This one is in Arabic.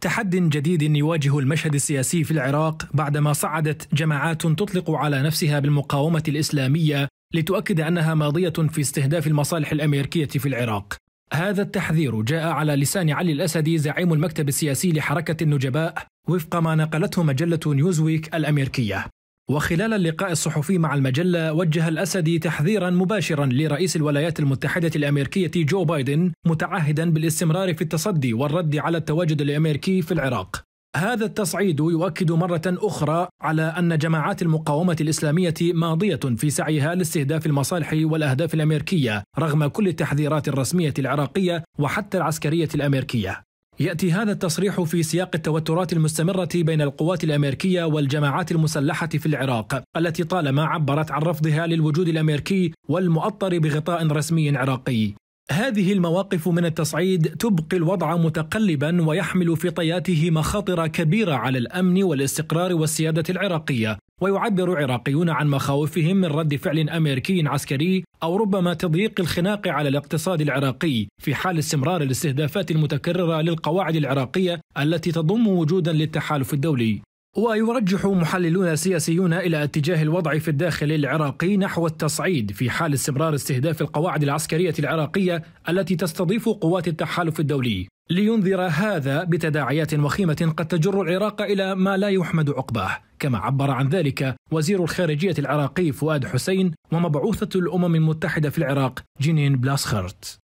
تحد جديد يواجه المشهد السياسي في العراق بعدما صعدت جماعات تطلق على نفسها بالمقاومه الاسلاميه لتؤكد انها ماضيه في استهداف المصالح الامريكيه في العراق. هذا التحذير جاء على لسان علي الاسدي زعيم المكتب السياسي لحركه النجباء وفق ما نقلته مجله نيوزويك الامريكيه. وخلال اللقاء الصحفي مع المجلة وجه الأسدي تحذيرا مباشرا لرئيس الولايات المتحدة الأمريكية جو بايدن متعهدا بالاستمرار في التصدي والرد على التواجد الأمريكي في العراق هذا التصعيد يؤكد مرة أخرى على أن جماعات المقاومة الإسلامية ماضية في سعيها لاستهداف المصالح والأهداف الأمريكية رغم كل التحذيرات الرسمية العراقية وحتى العسكرية الأمريكية ياتي هذا التصريح في سياق التوترات المستمره بين القوات الامريكيه والجماعات المسلحه في العراق التي طالما عبرت عن رفضها للوجود الامريكي والمؤطر بغطاء رسمي عراقي هذه المواقف من التصعيد تبقي الوضع متقلبا ويحمل في طياته مخاطر كبيره على الامن والاستقرار والسياده العراقيه ويعبر عراقيون عن مخاوفهم من رد فعل امريكي عسكري او ربما تضييق الخناق على الاقتصاد العراقي في حال استمرار الاستهدافات المتكرره للقواعد العراقيه التي تضم وجودا للتحالف الدولي. ويرجح محللون سياسيون الى اتجاه الوضع في الداخل العراقي نحو التصعيد في حال استمرار استهداف القواعد العسكريه العراقيه التي تستضيف قوات التحالف الدولي لينذر هذا بتداعيات وخيمة قد تجر العراق إلى ما لا يحمد عقباه كما عبر عن ذلك وزير الخارجية العراقي فؤاد حسين ومبعوثة الأمم المتحدة في العراق جنين بلاسخرت